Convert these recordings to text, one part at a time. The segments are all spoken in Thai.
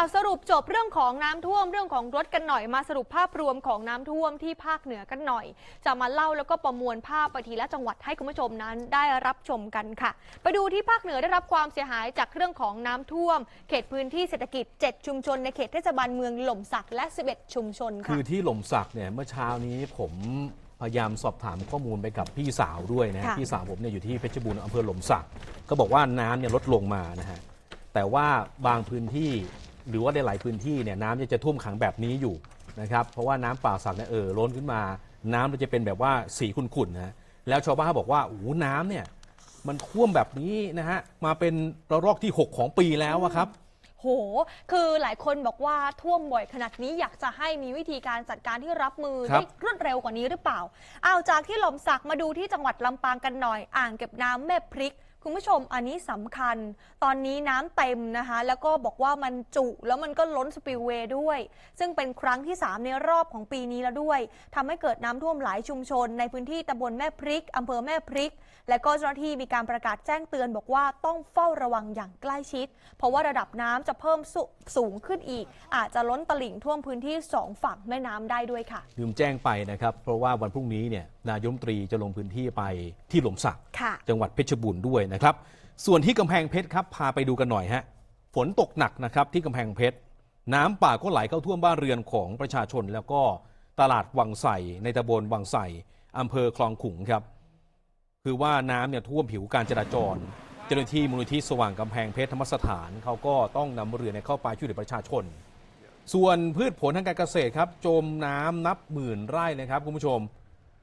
าสรุปจบเรื่องของน้ำท่วมเรื่องของรถกันหน่อย มาสรุปภาพรวมของน้ำท่วมที่ภาคเหนือกันหน่อยจะมาเล่าแล้วก็ประมวลภาพไปทีละจังหวัดให้คุณผู้ชมนั้นได้รับชมกันค่ะ ไปดูที่ภาคเหนือได้รับความเสียหายจากเรื่องของน้ำท่วม เขตพื้นที่เศรษฐกิจ7ชุมชนในเขตเทศบาลเมืองหล่มสักและ11 ชุมชนค่ะคือที่หล่มสักเนี่ยเมื่อเช้านี้ผมพยายามสอบถามข้อมูลไปกับพี่สาวด้วยนะพี่สาวผมเนี่ยอยู่ที่เพชรบูรณ์อำเภอหล่มสักก็บอกว่าน้ำเนี่ยลดลงมานะฮะแต่ว่าบางพื้นที่หรือว่าในหลายพื้นที่เนี่ยน้ำจะท่วมขังแบบนี้อยู่นะครับ เพราะว่าน้ำป่าสักเนี่ยเอ่อล้นขึ้นมา น้ำมันจะเป็นแบบว่าสีขุ่นๆนะแล้วชาวบ้านบอกว่าโอ้น้ำเนี่ยมันท่วมแบบนี้นะฮะมาเป็นระลอกที่ 6 ของปีแล้วอะครับโห คือหลายคนบอกว่าท่วมบ่อยขนาดนี้อยากจะให้มีวิธีการจัดการที่รับมือได้รวดเร็วกว่านี้หรือเปล่าเอาจากที่หล่มสักมาดูที่จังหวัดลำปางกันหน่อย อ่างเก็บน้ำแม่พริกคุณผู้ชมอันนี้สำคัญ ตอนนี้น้ำเต็มนะคะแล้วก็บอกว่ามันจุแล้วมันก็ล้นสปิลเวย์ด้วย ซึ่งเป็นครั้งที่ 3 ในรอบของปีนี้แล้วด้วยทำให้เกิดน้ำท่วมหลายชุมชนในพื้นที่ตำบลแม่พริกอำเภอแม่พริก และก็เจ้าหน้าที่มีการประกาศแจ้งเตือนบอกว่าต้องเฝ้าระวังอย่างใกล้ชิด เพราะว่าระดับน้ำจะเพิ่มสสูงขึ้นอีก อาจจะล้นตลิ่งท่วมพื้นที่ 2 ฝั่งแม่น้ำได้ด้วยค่ะลืมแจ้งไปนะครับ เพราะว่าวันพรุ่งนี้เนี่ยนายมตรีจะลงพื้นที่ไปที่หล่มสักจังหวัดเพชรบูรณ์ด้วยนะครับ ส่วนที่กำแพงเพชรครับ พาไปดูกันหน่อยฮะฝนตกหนักนะครับที่กำแพงเพชรน้ำป่าก็ไหลเข้าท่วมบ้านเรือนของประชาชน แล้วก็ตลาดวังไสในตำบลวังไสอำเภอคลองขุงครับ คือว่าน้ำเนี่ยท่วมผิวการจราจร เจ้าหน้าที่มูลนิธิสว่างกำแพงเพชรธรรมสถานเขาก็ต้องนำเรือเข้าไปช่วยเหลือประชาชน ส่วนพืชผลทางการเกษตรครับจมน้ำนับหมื่นไร่นะครับคุณผู้ชม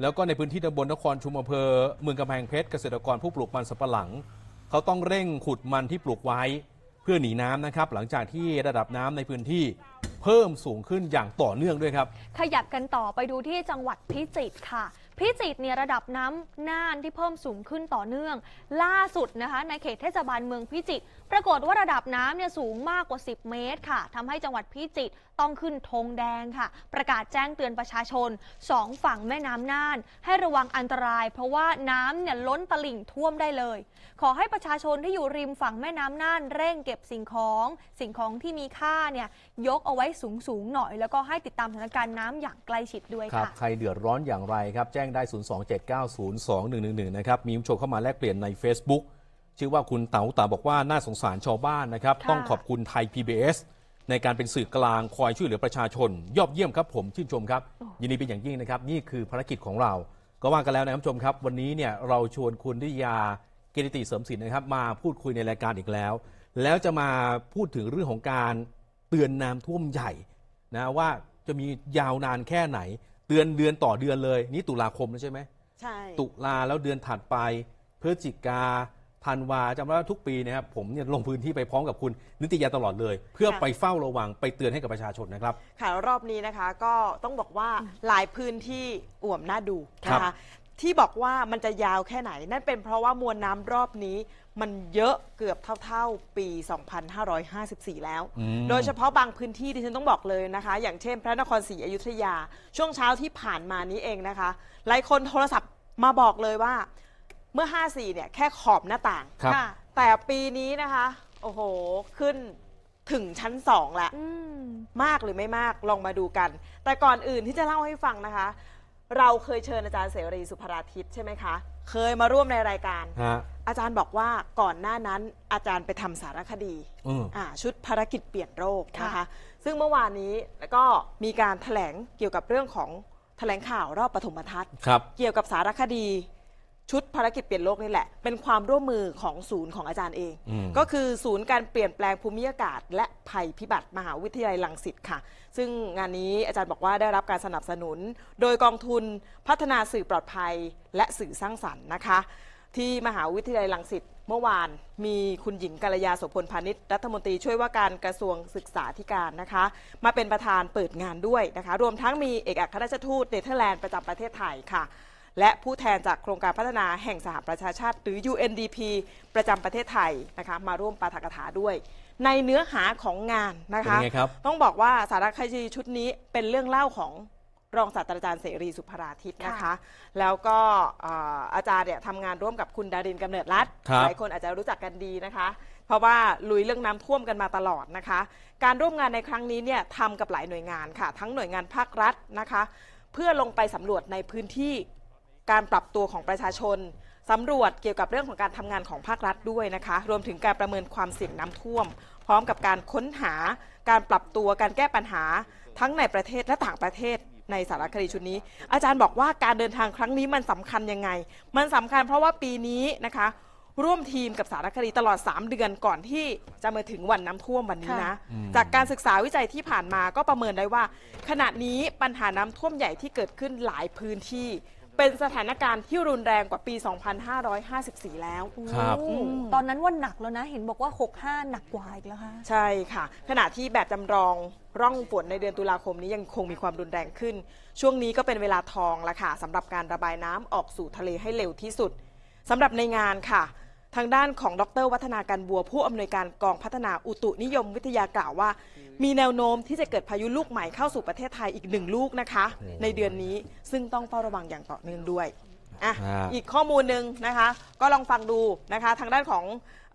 แล้วก็ในพื้นที่ตำบลนครชุมอำเภอ เมืองกำแพงเพชรเกษตรกรผู้ปลูกมันสำปะหลัง เขาต้องเร่งขุดมันที่ปลูกไว้ เพื่อหนีน้ำนะครับ หลังจากที่ระดับน้ำในพื้นที่เพิ่มสูงขึ้นอย่างต่อเนื่องด้วยครับ ขยับกันต่อไปดูที่จังหวัดพิจิตรค่ะพิจิตรเนี่ยระดับน้ำน่านที่เพิ่มสูงขึ้นต่อเนื่อง ล่าสุดนะคะในเขตเทศบาลเมืองพิจิตรปรากฏว่าระดับน้ำเนี่ยสูงมากกว่า 10 เมตรค่ะทำให้จังหวัดพิจิตรต้องขึ้นธงแดงค่ะ ประกาศแจ้งเตือนประชาชนสองฝั่งแม่น้ำน่านให้ระวังอันตรายเพราะว่าน้ำเนี่ยล้นตลิ่งท่วมได้เลย ขอให้ประชาชนที่อยู่ริมฝั่งแม่น้ำน่านเร่งเก็บสิ่งของ สิ่งของที่มีค่าเนี่ยยกเอาไว้สูงๆหน่อย แล้วก็ให้ติดตามสถานการณ์น้ำอย่างใกล้ชิดด้วยค่ะใครเดือดร้อนอย่างไรครับแจ้งงได้ 027902111 นะครับ มีผู้ชมเข้ามาแลกเปลี่ยนใน Facebook ชื่อว่าคุณเต๋าตาบอกว่าน่าสงสารชาวบ้านนะครับ ต้องขอบคุณไทย PBS ในการเป็นสื่อกลางคอยช่วยเหลือประชาชน ยอดเยี่ยมครับผมชื่นชมครับ ยินดีเป็นอย่างยิ่งนะครับ นี่คือภารกิจของเรา ก็ว่ากันแล้วนะครับผู้ชมครับ วันนี้เนี่ยเราชวนคุณทิยา เกติติเสริมศิลนะครับมาพูดคุยในรายการอีกแล้ว แล้วจะมาพูดถึงเรื่องของการเตือนน้ำท่วมใหญ่นะว่าจะมียาวนานแค่ไหนเดือน เดือนต่อเดือนเลย นี่ตุลาคมแล้วใช่ไหมใช่ ตุลาแล้วเดือนถัดไปพฤศจิกาธันวาจำได้ว่าทุกปีนะครับ ผมเนี่ยลงพื้นที่ไปพร้อมกับคุณ นิตยาตลอดเลย เพื่อไปเฝ้าระวังไปเตือนให้กับประชาชนนะครับค่ะรอบนี้นะคะก็ต้องบอกว่าหลายพื้นที่อ่วมน่าดูนะคะที่บอกว่ามันจะยาวแค่ไหน นั่นเป็นเพราะว่ามวลน้ำรอบนี้ มันเยอะเกือบเท่าๆปี 2554 แล้ว โดยเฉพาะบางพื้นที่ที่ฉันต้องบอกเลยนะคะ อย่างเช่น พระนครศรีอยุธยา ช่วงเช้าที่ผ่านมานี้เองนะคะ หลายคนโทรศัพท์มาบอกเลยว่าเมื่อ 54 เนี่ยแค่ขอบหน้าต่างแต่ปีนี้นะคะ โอ้โห ขึ้นถึงชั้นสองและมมากหรือไม่มากลองมาดูกัน แต่ก่อนอื่นที่จะเล่าให้ฟังนะคะเราเคยเชิญอาจารย์เสรีสุภราทิพย์ใช่ไหมคะ เคยมาร่วมในรายการ อาจารย์บอกว่าก่อนหน้านั้นอาจารย์ไปทำสารคดีอ่าชุดภารกิจเปลี่ยนโรคนะคะ ซึ่งเมื่อวานนี้แล้วก็มีการแถลงเกี่ยวกับเรื่องของแถลงข่าวรอบปฐมทัศน์ัเกี่ยวกับสารคดีชุดภารกิจเปลี่ยนโลกนี่แหละเป็นความร่วมมือของศูนย์ของอาจารย์เอง ก็คือศูนย์การเปลี่ยนแปลงภูมิอากาศ และภัยพิบัติมหาวิทยาลัยลังสิตค่ะ ซึ่งงานนี้อาจารย์บอกว่าได้รับการสนับสนุน โดยกองทุนพัฒนาสื่อปลอดภัยและสื่อสร้างสรรค์นะคะ ที่มหาวิทยาลัยลังสิตเมื่อวานมีคุณหญิงกัลยาโสพลพาณิชย์รัฐมนตรีช่วยว่าการกระทรวงศึกษาธิการนะคะ มาเป็นประธานเปิดงานด้วยนะคะ รวมทั้งมีเอกอัครราชทูตเนเธอร์แลนด์ประจำประเทศไทยค่ะและผู้แทนจากโครงการพัฒนาแห่งสหประชาชาติ หรือ UNDP ประจำประเทศไทยนะคะมาร่วมปาฐกถาด้วย ในเนื้อหาของงานนะคะคต้องบอกว่าสารคดีชุดนี้เป็นเรื่องเล่าของรองศาสตราจารย์เสรีสุภราทิตนะคะ แล้วก็อาจารย์เนี่ยทำงานร่วมกับคุณดารินกำเนิดรัฐ หลายคนอาจจะรู้จักกันดีนะคะ เพราะว่าลุยเรื่องน้ำท่วมกันมาตลอดนะคะ การร่วมงานในครั้งนี้เนี่ยทำกับหลายหน่วยงานค่ะ ทั้งหน่วยงานภาครัฐนะคะ เพื่อลงไปสำรวจในพื้นที่การปรับตัวของประชาชนสำรวจเกี่ยวกับเรื่องของการทำงานของภาครัฐด้วยนะคะ รวมถึงการประเมินความเสี่ยงน้ำท่วม พร้อมกับการค้นหา การปรับตัว การแก้ปัญหาทั้งในประเทศและต่างประเทศในสารคดีชุดนี้ อาจารย์บอกว่าการเดินทางครั้งนี้มันสำคัญยังไง มันสำคัญเพราะว่าปีนี้นะคะ ร่วมทีมกับสารคดีตลอด 3 เดือนก่อนที่จะมาถึงวันน้ำท่วมวันนี้นะ จากการศึกษาวิจัยที่ผ่านมาก็ประเมินได้ว่า ขณะนี้ปัญหาน้ำท่วมใหญ่ที่เกิดขึ้นหลายพื้นที่เป็นสถานการณ์ที่รุนแรงกว่าปี 2554 แล้ว ครับอตอนนั้นว่าหนักแล้วนะ เห็นบอกว่า 65 หนักกว่าอีกแล้วค่ะ ใช่ค่ะ ขณะที่แบบจำลองร่องฝนในเดือนตุลาคมนี้ยังคงมีความรุนแรงขึ้น ช่วงนี้ก็เป็นเวลาทองละค่ะสำหรับการระบายน้ำออกสู่ทะเลให้เร็วที่สุด สำหรับในงานค่ะทางด้านของดรวัฒนาการบัวผู้อำนวยการกองพัฒนาอุตุนิยมวิทยากล่าวว่ามีแนวโน้มที่จะเกิดพายุลูกใหม่เข้าสู่ประเทศไทยอีกหนึ่งลูกนะคะในเดือนนี้ซึ่งต้องเฝ้าระวังอย่างต่อเนื่องด้วยอ่ะอีกข้อมูลหนึ่งนะคะก็ลองฟังดูนะคะทางด้านของ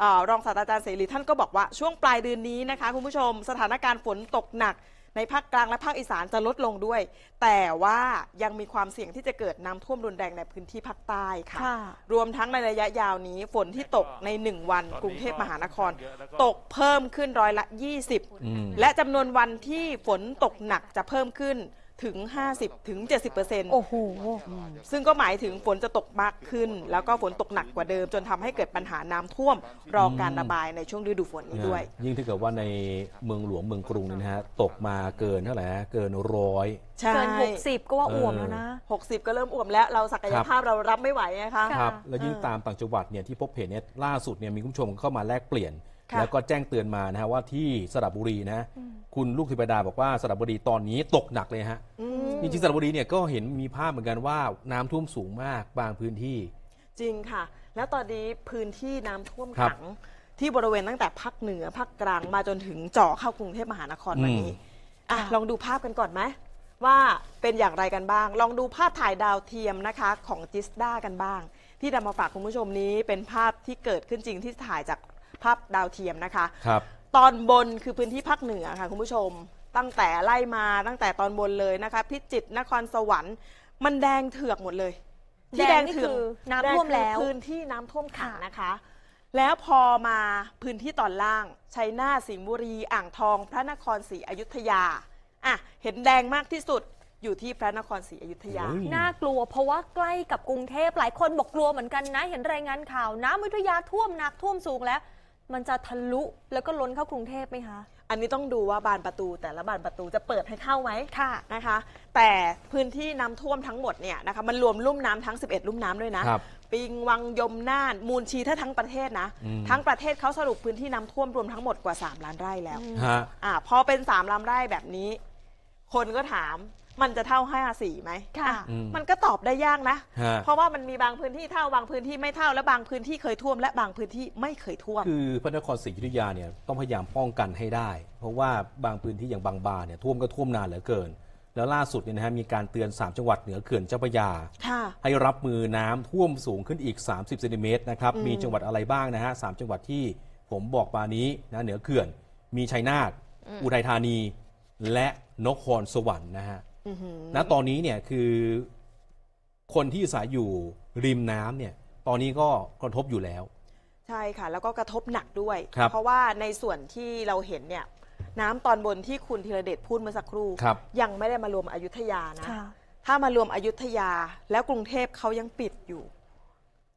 อรองศาสตราจารย์เสรีท่านก็บอกว่าช่วงปลายเดือนนี้นะคะคุณผู้ชมสถานการณ์ฝนตกหนักในภาคกลางและภาคอีสานจะลดลงด้วย แต่ว่ายังมีความเสี่ยงที่จะเกิดน้ำท่วมรุนแรงในพื้นที่ภาคใต้ค่ะ รวมทั้งในระยะยาวนี้ ฝนที่ตกใน 1 วันกรุงเทพมหานคร ตกเพิ่มขึ้นร้อยละ 20 และจำนวนวันที่ฝนตกหนักจะเพิ่มขึ้นถึง 50 ถึง 70%โอ้โห ซึ่งก็หมายถึงฝนจะตกมากขึ้น แล้วก็ฝนตกหนักกว่าเดิมจนทำให้เกิดปัญหาน้ำท่วมรอการระบายในช่วงฤดูฝนนี้ด้วย ยิ่งถ้าเกิดว่าในเมืองหลวงเมืองกรุงนี่นะฮะ ตกมาเกินเท่าไหร่ฮะเกินร้อย เกิน 60 ก็ว่าอ่วมแล้วนะ 60 ก็เริ่มอ่วมแล้วเราศักยภาพเรารับไม่ไหวนะคะะครับแล้วยิ่งตามต่างจังหวัดเนี่ยที่พบเห็นเนี่ยล่าสุดเนี่ยมีคุณผู้ชมเข้ามาแลกเปลี่ยนแล้วก็แจ้งเตือนมานะฮะว่าที่สระบุรีนะ คุณลูกธิปดาบอกว่าสระบุรีตอนนี้ตกหนักเลยฮะจริงๆสระบุรีเนี่ยก็เห็นมีภาพเหมือนกันว่าน้ำท่วมสูงมากบางพื้นที่ จริงค่ะ แล้วตอนนี้พื้นที่น้ำท่วมขังที่บริเวณตั้งแต่ภาคเหนือภาคกลางมาจนถึงเจาะเข้ากรุงเทพมหานครวันนี้อ่ะลองดูภาพกันก่อนไหม ว่าเป็นอย่างไรกันบ้าง ลองดูภาพถ่ายดาวเทียมนะคะของจิสดากันบ้างที่นำมาฝากคุณผู้ชมนี้เป็นภาพที่เกิดขึ้นจริงที่ถ่ายจากภาพดาวเทียมนะคะ ครับ ตอนบนคือพื้นที่ภาคเหนือค่ะคุณผู้ชม ตั้งแต่ไล่มาตั้งแต่ตอนบนเลยนะคะ พิจิตร นครสวรรค์ มันแดงเถือกหมดเลย ที่แดงนี่คือน้ำท่วมแล้ว พื้นที่น้ำท่วมขังนะคะ แล้วพอมาพื้นที่ตอนล่าง ชัยนาท สิงห์บุรี อ่างทอง พระนครศรีอยุธยา อ่ะ เห็นแดงมากที่สุดอยู่ที่พระนครศรีอยุธยา น่ากลัวเพราะว่าใกล้กับกรุงเทพหลายคนบอกกลัวเหมือนกันนะ เห็นรายงานข่าวน้ำยิธยาท่วมหนักท่วมสูงแล้วมันจะทะลุแล้วก็ล้นเข้ากรุงเทพไหมคะ อันนี้ต้องดูว่าบานประตู แต่ละบานประตูจะเปิดให้เข้าไหมค่ะนะคะ แต่พื้นที่น้ำท่วมทั้งหมดเนี่ยนะคะมันรวมลุ่มน้ำทั้ง 11 ลุ่มน้ำด้วยนะครับปิงวังยมน่านมูลชีถ้าทั้งประเทศนะ ทั้งประเทศเขาสรุปพื้นที่น้ำท่วมรวมทั้งหมดกว่า 3 ล้านไร่แล้วอ่าพอเป็น 3 ล้านไร่แบบนี้ คนก็ถามมันจะเท่าห้าสี่ไหมค่ะ มันก็ตอบได้ยากนะะเพราะว่ามันมีบางพื้นที่เท่าบางพื้นที่ไม่เท่าและบางพื้นที่เคยท่วมและบางพื้นที่ไม่เคยท่วม คือพระนครศรีอยุธยาเนี่ยต้องพยายามป้องกันให้ได้ เพราะว่าบางพื้นที่อย่างบางบานเนี่ยท่วมก็ท่วมนานเหลือเกิน แล้วล่าสุดเนี่ยนะฮะมีการเตือน 3 จังหวัดเหนือเขื่อนเจ้าพระยา ค่ะ ให้รับมือน้ำท่วมสูงขึ้นอีก30เซนติเมตรนะครับ มีจังหวัดอะไรบ้างนะฮะสามจังหวัดที่ผมบอกมานี้นะเหนือเขื่อน มีชัยนาทอุทัยธานีและนครสวรรค์นะฮะนะตอนนี้เนี่ยคือคนที่อาศัยอยู่ริมน้ำเนี่ย ตอนนี้ก็กระทบอยู่แล้ว ใช่ค่ะ แล้วก็กระทบหนักด้วยเพราะว่าในส่วนที่เราเห็นเนี่ยน้ำตอนบนที่คุณธีรเดชพูดเมื่อสักครู่ยังไม่ได้มารวมอยุธยานะ ถ้ามารวมอยุธยาแล้วกรุงเทพเขายังปิดอยู่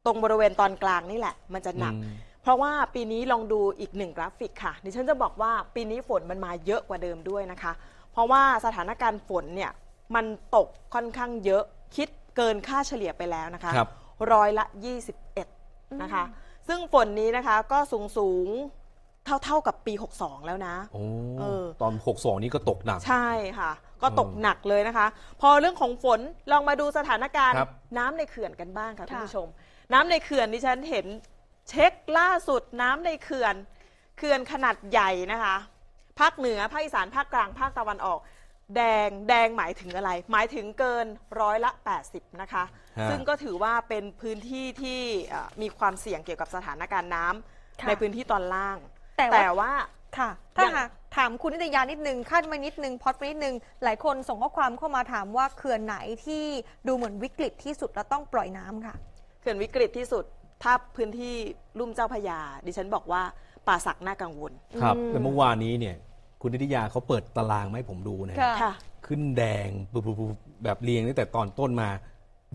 ตรงบริเวณตอนกลางนี่แหละ มันจะหนัก เพราะว่าปีนี้ลองดูอีกหนึ่งกราฟิกค่ะดิฉันจะบอกว่าปีนี้ฝนมันมาเยอะกว่าเดิมด้วยนะคะเพราะว่าสถานการณ์ฝนเนี่ย มันตกค่อนข้างเยอะคิดเกินค่าเฉลี่ยไปแล้วนะคะร้อยละ 21นะคะซึ่งฝนนี้นะคะก็สูงสูงเท่าเท่าๆกับปี62 แล้วนะโออตอน 62นี้ก็ตกหนัก ใช่ค่ะ ก็ตกหนักเลยนะคะ พอเรื่องของฝนลองมาดูสถานการณ์ น้ำในเขื่อนกันบ้างค่ะค่ะคุณผู้ชม น้ำในเขื่อนดิฉันเห็นเช็คล่าสุดน้ำในเขื่อนเขื่อนขนาดใหญ่นะคะภาคเหนือภาคอีสานภาคกลางภาคตะวันออก แดงแดงหมายถึงอะไร หมายถึงเกินร้อยละ 80 นะคะ ซึ่งก็ถือว่าเป็นพื้นที่ที่มีความเสี่ยงเกี่ยวกับสถานการณ์น้ำาในพื้นที่ตอนล่าง แต่ว่าแต่ว่าค่ะถ้าหากถามคุณนิตยานิดนึงคาดมานิดนึงพอดไปนิดนึง หลายคนส่งข้อความเข้ามาถามว่าเขื่อนไหนที่ดูเหมือนวิกฤตที่สุดและต้องปล่อยน้ำค่ะ เขื่อนวิกฤตที่สุดถ้าพื้นที่ลุ่มเจ้าพระยา ดิฉันบอกว่า ป่าสักน่ากังวลครับแต่เมื่อวานนี้เนี่ยุณนิติยาเขาเปิดตารางไหมผมดูนะค่ะขึ้นแดงปุบปุบปบแบบเรียงตั้งแต่ตอนต้นมา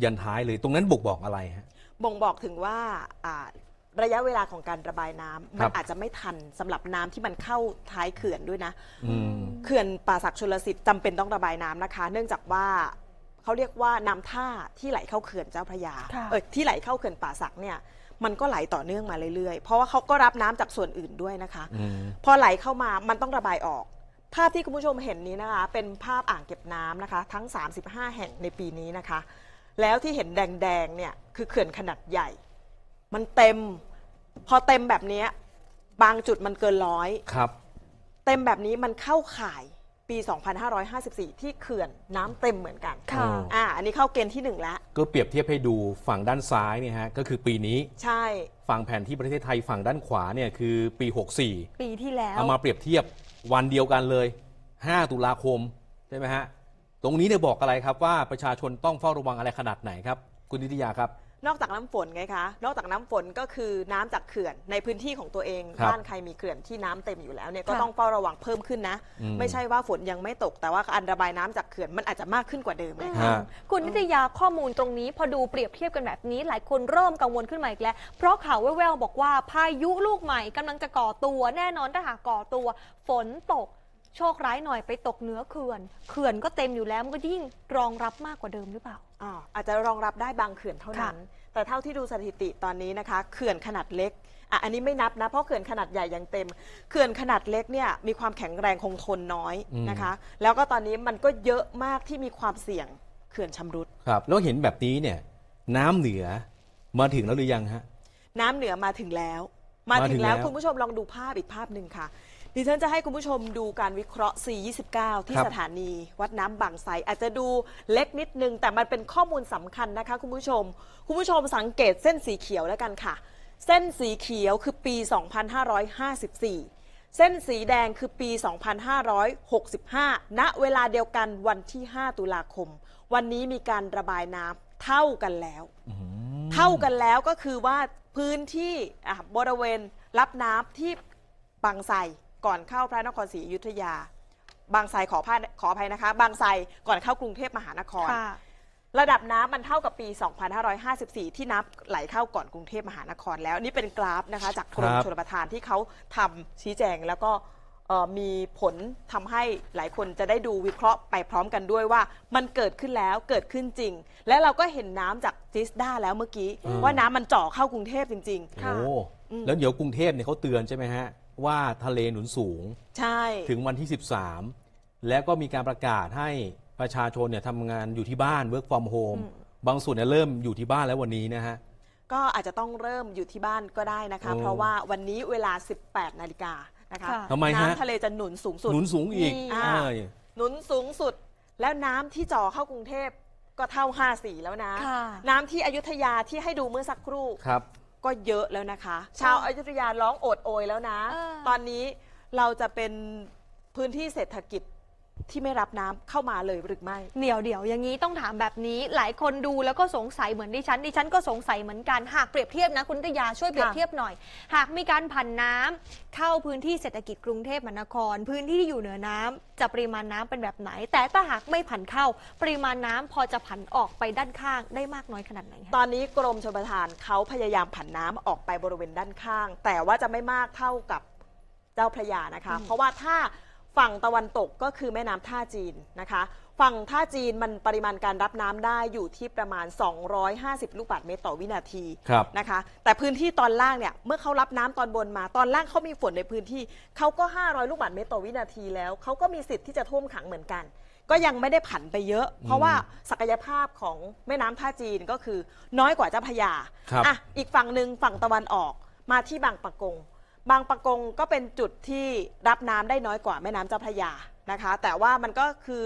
ยันท้ายเลยตรงนั้นบ่งบอกอะไรฮะบ่งบอกถึงว่าระยะเวลาของการระบายน้ำมันอาจจะไม่ทันสำหรับน้ำที่มันเข้าท้ายเขื่อนด้วยนะเขื่อนป่าศักชลสิทธิ์จำเป็นต้องระบายน้ำนะคะ เนื่องจากว่าเขาเรียกว่าน้ำท่าที่ไหลเข้าเขื่อนเจ้าพระยาเออที่ไหลเข้าเขื่อนป่าศักเนี่ยมันก็ไหลต่อเนื่องมาเรื่อยๆ เพราะว่าเขาก็รับน้ำจากส่วนอื่นด้วยนะคะ พอไหลเข้ามา มันต้องระบายออก ภาพที่คุณผู้ชมเห็นนี้นะคะ เป็นภาพอ่างเก็บน้ำนะคะ ทั้ง 35 แห่งในปีนี้นะคะ แล้วที่เห็นแดงๆ เนี่ย คือเขื่อนขนาดใหญ่ มันเต็ม พอเต็มแบบนี้ บางจุดมันเกินร้อยครับ เต็มแบบนี้มันเข้าข่ายปี 2554 ที่เขื่อน น้ำเต็มเหมือนกันค่ะอ่า อันนี้เข้าเกณฑ์ที่หนึ่งแล้ว ก็เปรียบเทียบให้ดูฝั่งด้านซ้ายเนี่ยฮะ ก็คือปีนี้ ใช่ ฝั่งแผนที่ประเทศไทยฝั่งด้านขวาเนี่ยคือปี 64 ปีที่แล้ว เอามาเปรียบเทียบวันเดียวกันเลย 5 ตุลาคมใช่ไหมฮะ ตรงนี้เนี่ยบอกอะไรครับว่าประชาชนต้องเฝ้าระวังอะไรขนาดไหนครับ คุณนิติยาครับนอกจากน้ำฝนไงคะนอกจากน้ำฝนก็คือน้ำจากเขื่อนในพื้นที่ของตัวเองบ้านใครมีเขื่อนที่น้ำเต็มอยู่แล้วเนี่ยก็ต้องเฝ้าระวังเพิ่มขึ้นนะ ไม่ใช่ว่าฝนยังไม่ตกแต่ว่าอันระบายน้ำจากเขื่อนมันอาจจะมากขึ้นกว่าเดิมนะคะะคุณนิตยาข้อมูลตรงนี้ พอดูเปรียบเทียบกันแบบนี้หลายคนเริ่มกังวลขึ้นมาอีกแล้ว เพราะข่าวแววๆบอกว่าพายุลูกใหม่กำลังจะก่อตัว แน่นอนถ้าหากก่อตัว ฝนตกโชคร้ายหน่อยไปตกเหนือเขื่อน เขื่อนก็เต็มอยู่แล้วมันก็ยิ่งรองรับมากกว่าเดิมหรือเปล่าอาจจะรองรับได้บางเขื่อนเท่านั้น แต่เท่าที่ดูสถิติตอนนี้นะคะ เขื่อนขนาดเล็กอ่ะอันนี้ไม่นับนะเพราะเขื่อนขนาดใหญ่ยังเต็ม เขื่อนขนาดเล็กเนี่ยมีความแข็งแรงคงทนน้อยนะคะ แล้วก็ตอนนี้มันก็เยอะมากที่มีความเสี่ยงเขื่อนชำรุด ครับ แล้วเห็นแบบนี้เนี่ยน้ำเหนือมาถึงแล้วหรือยังฮะ น้ำเหนือมาถึงแล้วมามาถึถึงแล้ลวคุณผู้ชมลองดูภาพอีกภาพหนึ่งค่ะดิฉันจะให้คุณผู้ชมดูการวิเคราะห์ C29 ที่สถานี วัดน้ำบางไทรอาจจะดูเล็กนิดนึงแต่มันเป็นข้อมูลสำคัญนะคะ คุณผู้ชมคุณผู้ชมสังเกตเส้นสีเขียวแล้วกันค่ะ เส้นสีเขียวคือปี 2554 เส้นสีแดงคือปี 2565 ณ เวลาเดียวกันวันที่ 5 ตุลาคม วันนี้มีการระบายน้ำเท่ากันแล้วเท่ากันแล้วก็คือว่าพื้นที่บริเวณรับน้ำที่บางไทรก่อนเข้าพระนครศรีอยุธยา บางไทรขอพาขออภัยนะคะบางไทรก่อนเข้ากรุงเทพมหานครระดับน้ำมันเท่ากับปี 2554 ที่น้ำไหลเข้าก่อนกรุงเทพมหานคร แล้วนี่เป็นกราฟนะคะจากกรมรบชลประทานที่เขาทำชี้แจงแล้วก็มีผลทำให้หลายคนจะได้ดูวิเคราะห์ไปพร้อมกันด้วยว่ามันเกิดขึ้นแล้วเกิดขึ้นจริง และเราก็เห็นน้ำจากจิสด้าแล้วเมื่อกี้ว่าน้ำมันเจาะเข้ากรุงเทพจริงๆโอ้แล้วเดี๋ยวกรุงเทพเนี่ยเขาเตือนใช่ไหมฮะว่าทะเลหนุนสูง ใช่ ถึงวันที่ 13 แล้วก็มีการประกาศให้ประชาชนเนี่ยทำงานอยู่ที่บ้าน work from home บางส่วนเนี่ยเริ่มอยู่ที่บ้านแล้ววันนี้นะฮะ ก็อาจจะต้องเริ่มอยู่ที่บ้านก็ได้นะคะ เพราะว่าวันนี้เวลา 18นาฬิกานะคะทำไมฮะน้ำทะเลจะหนุนสูงสุด หนุนสูงอีกหนุนสูงสุด แล้วน้ำที่จ่อเข้ากรุงเทพก็เท่า 54 แล้วนะ น้ำที่อยุธยาที่ให้ดูเมื่อสักครู่ ครับก็เยอะแล้วนะคะ ชาวอยุทยาร้องโอดโอยแล้วนะออตอนนี้เราจะเป็นพื้นที่เศรษฐกิจที่ไม่รับน้ำเข้ามาเลยหรือไม่เดี๋ยวเดี๋ยวอย่างนี้ต้องถามแบบนี้ หลายคนดูแล้วก็สงสัยเหมือนดิฉันดิฉันก็สงสัยเหมือนกันหากเปรียบเทียบนะคุณตยาช่วยเปรียบเทียบหน่อย หากมีการผันน้ำเข้าพื้นที่เศรษฐกิจกรุงเทพมหานคร พื้นที่ที่อยู่เหนือน้ำจะปริมาณน้ำเป็นแบบไหน แต่ถ้าหากไม่ผันเข้า ปริมาณน้ำพอจะผันออกไปด้านข้าง ได้มากน้อยขนาดไหนตอนนี้กรมชลประทานเขาพยายามผันน้ำออกไปบริเวณด้านข้าง แต่ว่าจะไม่มากเท่ากับเจ้าพระยานะคะ เพราะว่าถ้าฝั่งตะวันตกก็คือแม่น้ำท่าจีนนะคะ ฝั่งท่าจีนมันปริมาณการรับน้ำได้อยู่ที่ประมาณ 250 ลูกบาศก์เมตรต่อวินาทีนะคะ แต่พื้นที่ตอนล่างเนี่ยเมื่อเขารับน้ำตอนบนมา ตอนล่างเขามีฝนในพื้นที่เขาก็ 500 ลูกบาศก์เมตรต่อวินาที แล้วเขาก็มีสิทธิ์ที่จะท่วมขังเหมือนกัน ก็ยังไม่ได้ผันไปเยอะ เพราะว่าศักยภาพของแม่น้ำท่าจีนก็คือน้อยกว่าเจ้าพยาอ่ะอีกฝั่งหนึ่งฝั่งตะวันออกมาที่บางปะกงบางปะกงก็เป็นจุดที่รับน้ำได้น้อยกว่าแม่น้ำเจ้าพระยานะคะ แต่ว่ามันก็คือ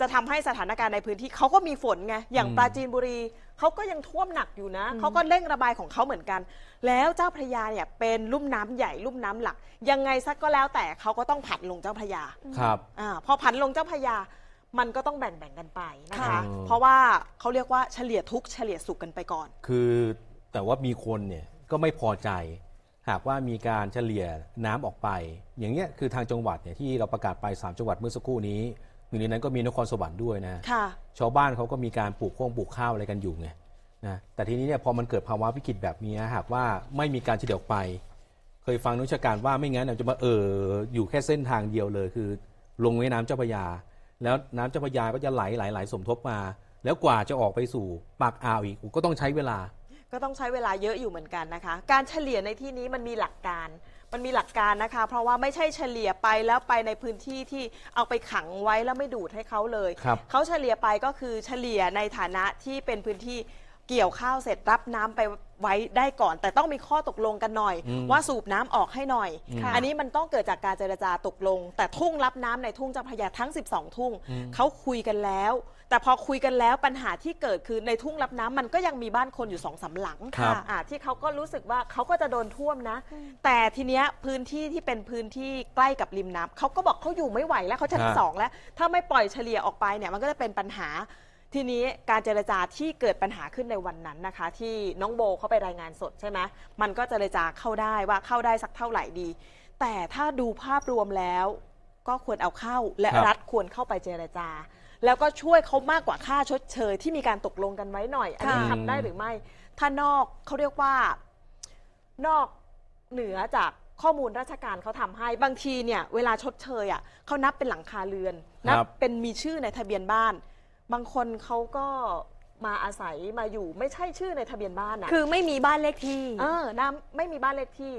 จะทำให้สถานการณ์ในพื้นที่เขาก็มีฝนไงอย่างปราจีนบุรีเขาก็ยังท่วมหนักอยู่นะเขาก็เร่งระบายของเขาเหมือนกัน แล้วเจ้าพระยาเนี่ยเป็นลุ่มน้ำใหญ่ลุ่มน้ำหลักยังไงซักก็แล้วแต่เขาก็ต้องผันลงเจ้าพระยาครับอ่าพอผันลงเจ้าพระยา มันก็ต้องแบ่งแบ่งกันไปนะคะเพราะว่าเขาเรียกว่าเฉลี่ยทุกเฉลี่ยสุขกันไปก่อน คือ แต่ว่ามีคนเนี่ยก็ไม่พอใจหากว่ามีการเฉลี่ยน้ำออกไป อย่างเงี้ยคือทางจังหวัดเนี่ยที่เราประกาศไป 3 จังหวัดเมื่อสักครู่นี้ หนึ่งในนั้นก็มีนครสวรรค์ด้วยนะะชาวบ้านเขาก็มีการปลูกข้าวปลูกข้าวอะไรกันอยู่ไงนะแต่ทีนี้เนี่ยพอมันเกิดภาวะวิกฤตแบบนี้หากว่าไม่มีการเฉลี่ยออกไป เคยฟังนักวิชาการว่าไม่งั้นจะมาเอออยู่แค่เส้นทางเดียวเลยคือ ลงแม่น้ำเจ้าพยา แล้วน้ำเจ้าพยาก็จะไหลไหลไหลสมทบมา แล้วกว่าจะออกไปสู่ปากอ่าวอีกก็ต้องใช้เวลาก็ต้องใช้เวลาเยอะอยู่เหมือนกันนะคะ การเฉลี่ยในที่นี้มันมีหลักการ มันมีหลักการนะคะ เพราะว่าไม่ใช่เฉลี่ยไปแล้วไปในพื้นที่ที่เอาไปขังไว้แล้วไม่ดูดให้เขาเลย เขาเฉลี่ยไปก็คือเฉลี่ยในฐานะที่เป็นพื้นที่เกี่ยวข้าวเสร็จรับน้ำไปไว้ได้ก่อน แต่ต้องมีข้อตกลงกันหน่อยอว่าสูบน้ำออกให้หน่อย อันนี้มันต้องเกิดจากการเจรจาตกลง แต่ทุ่งรับน้ำในทุ่งเจ้าพระยาทั้ง 12 ทุ่งเขาคุยกันแล้วแต่พอคุยกันแล้วปัญหาที่เกิดคือในทุ่งรับน้ำมันก็ยังมีบ้านคนอยู่สองสาหลังคที่เขาก็รู้สึกว่าเขาก็จะโดนท่วมนะ แต่ทีเนี้ยพื้นที่ที่เป็นพื้นที่ใกล้กับริมน้ำเขาก็บอกเขาอยู่ไม่ไหวแล้วเขาชั้นสองแล้ว ถ้าไม่ปล่อยเฉลี่ยออกไปเนี่ยมันก็จะเป็นปัญหา ทีนี้การเจรจาที่เกิดปัญหาขึ้นในวันนั้นนะคะ ที่น้องโบเขาไปรายงานสดใช่ไหมมันก็เจรจาเข้าได้ว่าเข้าได้สักเท่าไหร่ดี แต่ถ้าดูภาพรวมแล้ว ก็ควรเอาเข้า และรัฐควรเข้าไปเจรจาแล้วก็ช่วยเขามากกว่าค่าชดเชยที่มีการตกลงกันไว้หน่อยอันนี้ทำได้หรือไม่ ถ้านอกเขาเรียกว่า นอกเหนือจากข้อมูลราชการเขาทำให้บางทีเนี่ย เวลาชดเชยอ่ะเขานับเป็นหลังคาเรือน นับเป็นมีชื่อในทะเบียนบ้าน บางคนเขาก็มาอาศัยมาอยู่ไม่ใช่ชื่อในทะเบียนบ้านอ่ะคือไม่มีบ้านเลขที่ เออนไม่มีบ้านเลขที่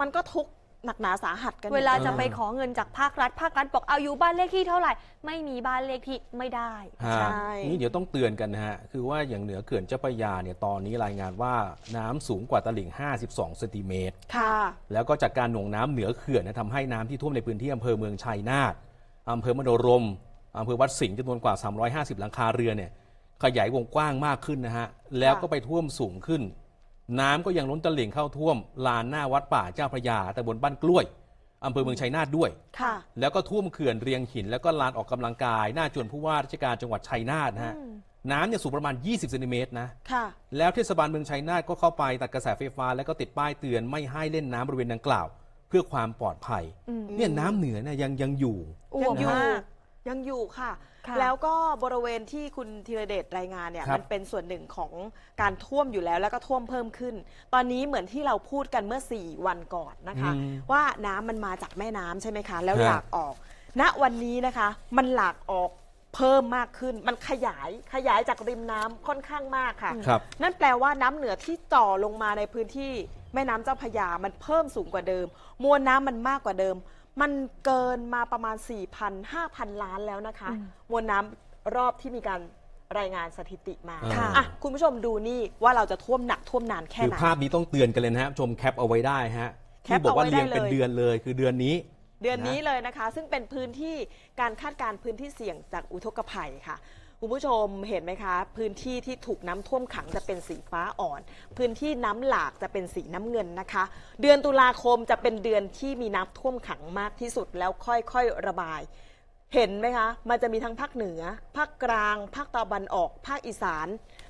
มันก็ทุกหนักหนาสาหัสกัน เวลาจะไปขอเงินจากภาครัฐภาครัฐบอกเอาอยู่บ้านเลขที่เท่าไหร่ ไม่มีบ้านเลขที่ ไม่ได้ ใช่ นี่เดี๋ยวต้องเตือนกันนะฮะ คือว่าอย่างเหนือเขื่อนเจ้าพระยาเนี่ยตอนนี้รายงานว่าน้ำสูงกว่าตลิ่ง 52เซนติเมตรค่ะ แล้วก็จากการหน่วงน้ำเหนือเขื่อนนะทำให้น้ำที่ท่วมในพื้นที่อำเภอเมืองชัยนาทอำเภอมโนรมอำเภอวัดสิงห์จำนวนกว่า 350หลังคาเรือนเนี่ยขยายวงกว้างมากขึ้นนะฮะ แล้วก็ไปท่วมสูงขึ้นน้ำก็ยังล้นตลิ่งเข้าท่วมลานหน้าวัดป่าเจ้าพระยาต่บนบ้านกล้วยอำเภอเมืองชัยนาทด้วย ค่ะ แล้วก็ท่วมเขื่อนเรียงหินแล้วก็ลานออกกำลังกาย หน้าจวนผู้ว่าราชการจังหวัดชัยนาทนะฮะ น้ำเนี่ยสูงประมาณ20เซนติเมตรนะ ค่ะ แล้วเทศบาลเมืองชัยนาทก็เข้าไปตัดกระแสไฟฟ้าแล้วก็ติดป้ายเตือนไม่ให้เล่นน้ำบริเวณดังกล่าว เพื่อความปลอดภัย เนี่ยน้ำเหนือเนี่ยยังยังอยู่ ยังอยู่ ยังอยู่ค่ะแล้วก็บริเวณที่คุณธีรเดชรายงานเนี่ยมันเป็นส่วนหนึ่งของการท่วมอยู่แล้วแล้วก็ท่วมเพิ่มขึ้น ตอนนี้เหมือนที่เราพูดกันเมื่อ 4วันก่อนนะคะว่าน้ำมันมาจากแม่น้ำใช่ไหมคะ แล้วหลากออก ณวันนี้นะคะมันหลากออกเพิ่มมากขึ้น มันขยายขยายจากริมน้ำค่อนข้างมากค่ะครับนั่นแปลว่าน้ำเหนือที่ต่อลงมาในพื้นที่ แม่น้ำเจ้าพยามันเพิ่มสูงกว่าเดิมมวลน้ำมันมากกว่าเดิมมันเกินมาประมาณ4,000 5,000ล้านแล้วนะคะ มวลน้ำรอบที่มีการรายงานสถิติมาค่ะอ่ะคุณผู้ชมดูนี่ ว่าเราจะท่วมหนักท่วมนานแค่ไหนภาพนี้ต้องเตือนกันเลยนะฮะชมแคปเอาไว้ได้ฮะคที่บอกว่าเรียงเป็นเดือนเลย คือเดือนนี้ เดือนนี้เลยนะคะ ซึ่งเป็นพื้นที่การคาดการพื้นที่เสี่ยงจากอุทกภัยค่ะคุณผู้ชมเห็นไหมคะพื้นที่ที่ถูกน้ำท่วมขังจะเป็นสีฟ้าอ่อน พื้นที่น้ำหลากจะเป็นสีน้ำเงินนะคะ เดือนตุลาคมจะเป็นเดือนที่มีน้ำท่วมขังมากที่สุดแล้วค่อยๆระบาย เห็นไหมคะมันจะมีทั้งภาคเหนือ ภาคกลางภาคตะวันออกภาคอีสาน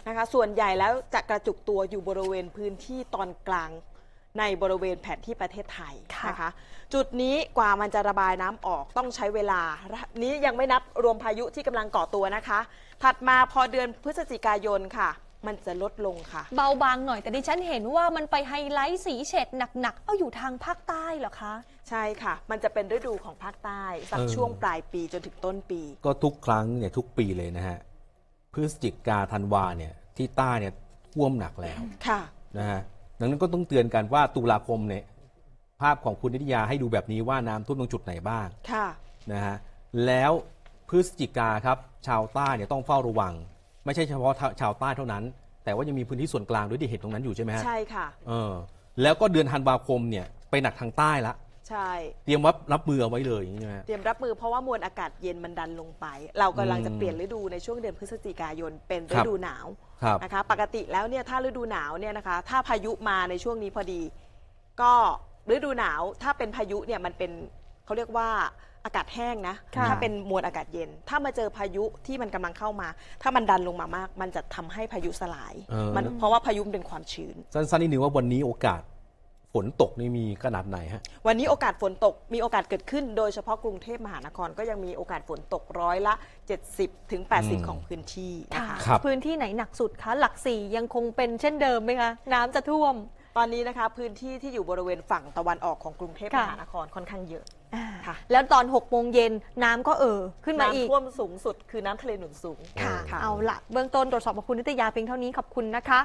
นะคะ ส่วนใหญ่แล้วจะกระจุกตัวอยู่บริเวณพื้นที่ตอนกลางในบริเวณแผนที่ประเทศไทยนะคะจุดนี้กว่ามันจะระบายน้ำออกต้องใช้เวลา นี้ยังไม่นับรวมพายุที่กำลังก่อตัวนะคะ ถัดมาพอเดือนพฤศจิกายนค่ะ มันจะลดลงค่ะ เบาบางหน่อยแต่ดิฉันเห็นว่ามันไปไฮไลท์ สีเฉดหนักๆ เอาอยู่ทางภาคใต้เหรอคะ ใช่ค่ะ มันจะเป็นฤดูของภาคใต้ สักช่วงปลายปีจนถึงต้นปี ก็ทุกครั้งเนี่ยทุกปีเลยนะฮะพฤศจิกาธันวาเนี่ยที่ใต้เนี่ยท่วมหนักแล้วค่ะนะฮะดังนั้นก็ต้องเตือนกันว่าตุลาคมเนี่ยภาพของคุณนิตยาให้ดูแบบนี้ว่าน้ำท่วมตรงจุดไหนบ้าง ค่ะ นะฮะ แล้วพฤศจิกาครับชาวใต้เนี่ยต้องเฝ้าระวัง ไม่ใช่เฉพาะชาวใต้เท่านั้น แต่ว่ายังมีพื้นที่ส่วนกลางด้วยที่เห็นตรงนั้นอยู่ใช่ไหมฮะ ใช่ค่ะ เออ แล้วก็เดือนธันวาคมเนี่ยไปหนักทางใต้ละใช่เตรียมวับรับมือเอาไว้เลยอย่างนี้เตรียมรับมือเพราะว่ามวลอากาศเย็นมันดันลงไป เรากำลังจะเปลี่ยนฤดูในช่วงเดือนพฤศจิกายน เป็นฤดูหนาวนะคะปกติแล้วเนี่ยถ้าฤดูหนาวเนี่ยนะคะถ้าพายุมาในช่วงนี้พอดี ก็ฤดูหนาว ถ้าเป็นพายุเนี่ยมันเป็นเขาเรียกว่าอากาศแห้งนะถ้าเป็นมวลอากาศเย็น ถ้ามาเจอพายุที่มันกำลังเข้ามา ถ้ามันดันลงมามาก มันจะทำให้พายุสลายเออมันเพราะว่าพายุเป็นความชื้นสั้นๆนิดนึงว่าวันนี้โอกาสฝนตกนี่มีขนาดไหนฮะ วันนี้โอกาสฝนตกมีโอกาสเกิดขึ้น โดยเฉพาะกรุงเทพมหานครก็ยังมีโอกาสฝนตกร้อยละ70ถึง80ของพื้นที่นะค่ะคพื้นที่ไหนหนักสุดคะ หลักสี่ยังคงเป็นเช่นเดิมไหมคะ น้ำจะท่วม ตอนนี้นะคะ พื้นที่ที่อยู่บริเวณฝั่งตะวันออกของกรุงเทพมหานครค่อนข้างเยอะ ค่ะ แล้วตอน6กโมงเย็นน้ำก็เอ่อขึ้นมาอีกน้ำท่วมสูงสุดคือน้ำทะเลหนุนสูง ค่ะ เอาละเบื้องต้นตรวจสอบกับคุณนิตยาเพียงเท่านี้ขอบคุณนะคะ